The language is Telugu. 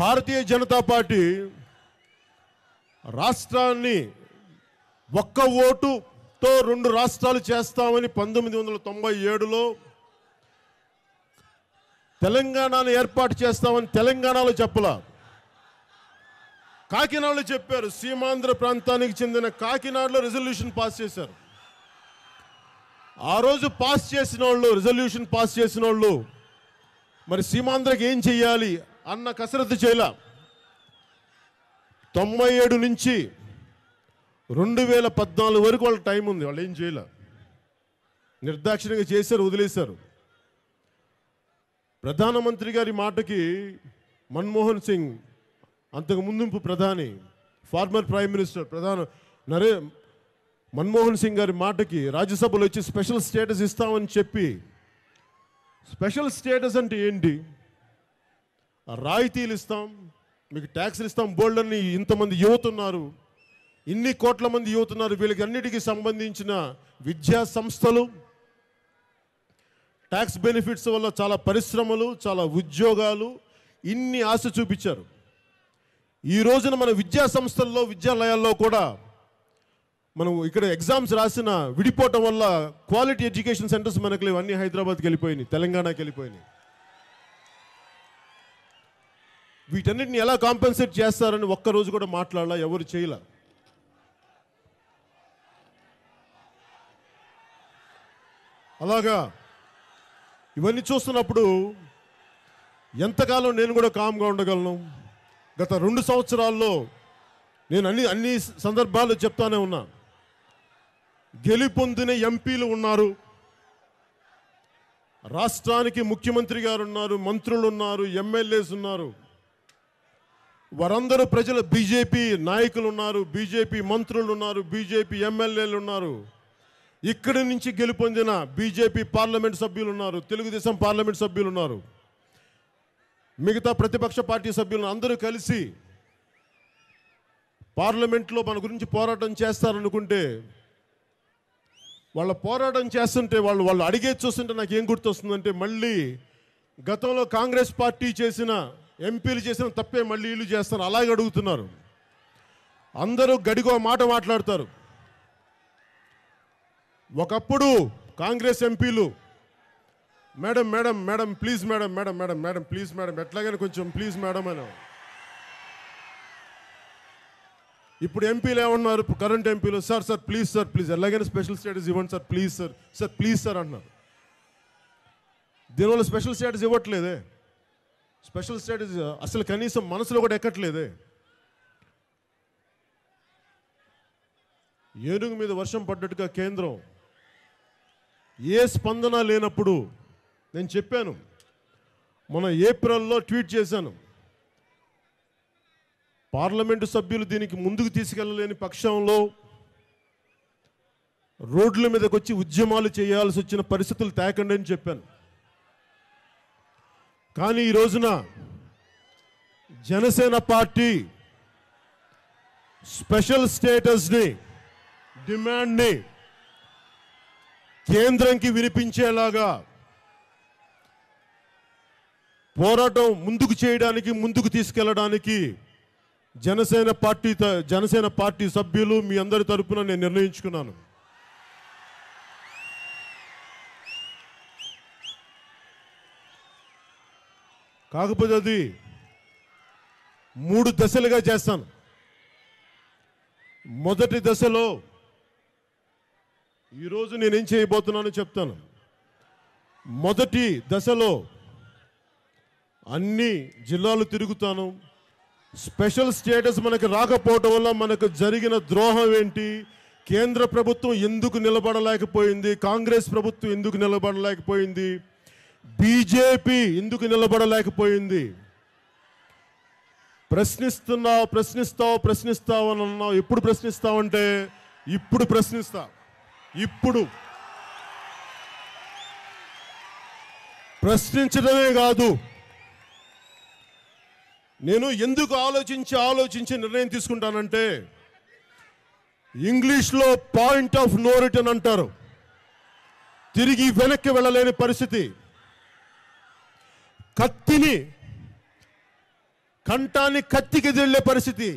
భారతీయ జనతా పార్టీ రాష్ట్రాన్ని ఒక్క ఓటుతో రెండు రాష్ట్రాలు చేస్తామని పంతొమ్మిది వందల తొంభై ఏడులో తెలంగాణను ఏర్పాటు చేస్తామని తెలంగాణలో చెప్పలా కాకినాడలో చెప్పారు సీమాంధ్ర ప్రాంతానికి చెందిన కాకినాడలో రిజల్యూషన్ పాస్ చేశారు ఆ రోజు పాస్ చేసిన వాళ్ళు రిజల్యూషన్ పాస్ చేసిన వాళ్ళు మరి సీమాంధ్రకి ఏం చెయ్యాలి అన్న కసరత్తు చేయల తొంభై ఏడు నుంచి రెండు వేల పద్నాలుగు వరకు వాళ్ళకి టైం ఉంది వాళ్ళు ఏం చేయలే నిర్దాక్షిణ్యంగా చేశారు వదిలేశారు ప్రధానమంత్రి గారి మాటకి మన్మోహన్ సింగ్ అంతకు ముందుంపు ప్రధాని ఫార్మర్ ప్రైమ్ మినిస్టర్ ప్రధాన నరే మన్మోహన్ సింగ్ గారి మాటకి రాజ్యసభలో వచ్చి స్పెషల్ స్టేటస్ ఇస్తామని చెప్పి స్పెషల్ స్టేటస్ అంటే ఏంటి రాయితీలు ఇస్తాం మీకు ట్యాక్స్లు ఇస్తాం బోల్డర్ని ఇంతమంది యువత ఉన్నారు ఇన్ని కోట్ల మంది యువత ఉన్నారు వీళ్ళకి అన్నిటికీ సంబంధించిన విద్యా సంస్థలు ట్యాక్స్ బెనిఫిట్స్ వల్ల చాలా పరిశ్రమలు చాలా ఉద్యోగాలు ఇన్ని ఆశ చూపించారు ఈ రోజున మన విద్యా సంస్థల్లో విద్యాలయాల్లో కూడా మనం ఇక్కడ ఎగ్జామ్స్ రాసిన విడిపోవటం వల్ల క్వాలిటీ ఎడ్యుకేషన్ సెంటర్స్ మనకు లేవు అన్ని హైదరాబాద్కి వెళ్ళిపోయినాయి తెలంగాణకి వెళ్ళిపోయినాయి వీటన్నిటిని ఎలా కాంపెన్సేట్ చేస్తారని ఒక్కరోజు కూడా మాట్లాడాల ఎవరు చేయలే అలాగా ఇవన్నీ చూస్తున్నప్పుడు ఎంతకాలం నేను కూడా కామ్గా ఉండగలను గత రెండు సంవత్సరాల్లో నేను అన్ని అన్ని సందర్భాల్లో చెప్తానే ఉన్నా గెలుపొందిన ఎంపీలు ఉన్నారు రాష్ట్రానికి ముఖ్యమంత్రి గారు ఉన్నారు మంత్రులు ఉన్నారు ఎమ్మెల్యేస్ ఉన్నారు వారందరూ ప్రజలు బీజేపీ నాయకులు ఉన్నారు బీజేపీ మంత్రులు ఉన్నారు బీజేపీ ఎమ్మెల్యేలు ఉన్నారు ఇక్కడి నుంచి గెలుపొందిన బీజేపీ పార్లమెంట్ సభ్యులు ఉన్నారు తెలుగుదేశం పార్లమెంట్ సభ్యులు ఉన్నారు మిగతా ప్రతిపక్ష పార్టీ సభ్యులను అందరూ కలిసి పార్లమెంట్లో మన గురించి పోరాటం చేస్తారనుకుంటే వాళ్ళ పోరాటం చేస్తుంటే వాళ్ళు వాళ్ళు అడిగేది చూస్తుంటే నాకు ఏం గుర్తొస్తుందంటే మళ్ళీ గతంలో కాంగ్రెస్ పార్టీ చేసిన ఎంపీలు చేసిన తప్పే మళ్ళీ ఇల్లు చేస్తారు అలాగే అడుగుతున్నారు అందరూ గడిగో మాట మాట్లాడతారు ఒకప్పుడు కాంగ్రెస్ ఎంపీలు madam madam madam please madam madam madam madam please madam ఎట్లాగైనా కొంచెం ప్లీజ్ మేడం అని ఇప్పుడు ఎంపీలు ఏమన్నారు కరెంట్ ఎంపీలు sir sir please sir please ఎలాగైనా స్పెషల్ స్టేటస్ ఇవ్వండి sir please sir sir please sir అంటున్నారు దీనివల్ల స్పెషల్ స్టేటస్ ఇవ్వట్లేదే స్పెషల్ స్టేటస్ అసలు కనీసం మనసులో కూడా ఎక్కట్లేదే ఏనుగు మీద వర్షం పడ్డట్టుగా కేంద్రం ఏ స్పందన లేనప్పుడు నేను చెప్పాను మన ఏప్రిల్లో ట్వీట్ చేశాను పార్లమెంటు సభ్యులు దీనికి ముందుకు తీసుకెళ్ళలేని పక్షంలో రోడ్ల మీదకి వచ్చి ఉద్యమాలు చేయాల్సి వచ్చిన పరిస్థితులు తేకండి అని చెప్పాను కానీ ఈ రోజున జనసేన పార్టీ స్పెషల్ స్టేటస్ని డిమాండ్ని కేంద్రంకి వినిపించేలాగా పోరాటం ముందుకు చేయడానికి ముందుకు తీసుకెళ్ళడానికి జనసేన పార్టీ జనసేన పార్టీ సభ్యులు మీ అందరి తరఫున నేను నిర్ణయించుకున్నాను కాకపోతే అది మూడు దశలుగా చేస్తాను మొదటి దశలో ఈరోజు నేనేం చేయబోతున్నానో చెప్తాను మొదటి దశలో అన్ని జిల్లాలు తిరుగుతాను స్పెషల్ స్టేటస్ మనకు రాకపోవటం వల్ల మనకు జరిగిన ద్రోహం ఏంటి కేంద్ర ప్రభుత్వం ఎందుకు నిలబడలేకపోయింది కాంగ్రెస్ ప్రభుత్వం ఎందుకు నిలబడలేకపోయింది బీజేపీ ఎందుకు నిలబడలేకపోయింది ప్రశ్నిస్తున్నావు ప్రశ్నిస్తావు ప్రశ్నిస్తావు అని అన్నావు ఎప్పుడు ప్రశ్నిస్తావంటే ఇప్పుడు ప్రశ్నిస్తా ఇప్పుడు ప్రశ్నించడమే కాదు నేను ఎందుకు ఆలోచించి ఆలోచించి నిర్ణయం తీసుకుంటానంటే ఇంగ్లీష్లో పాయింట్ ఆఫ్ నో రిటర్న్ అంటారు తిరిగి వెనక్కి వెళ్ళలేని పరిస్థితి కత్తిని కంఠాన్ని కత్తికి దిల్లే పరిస్థితి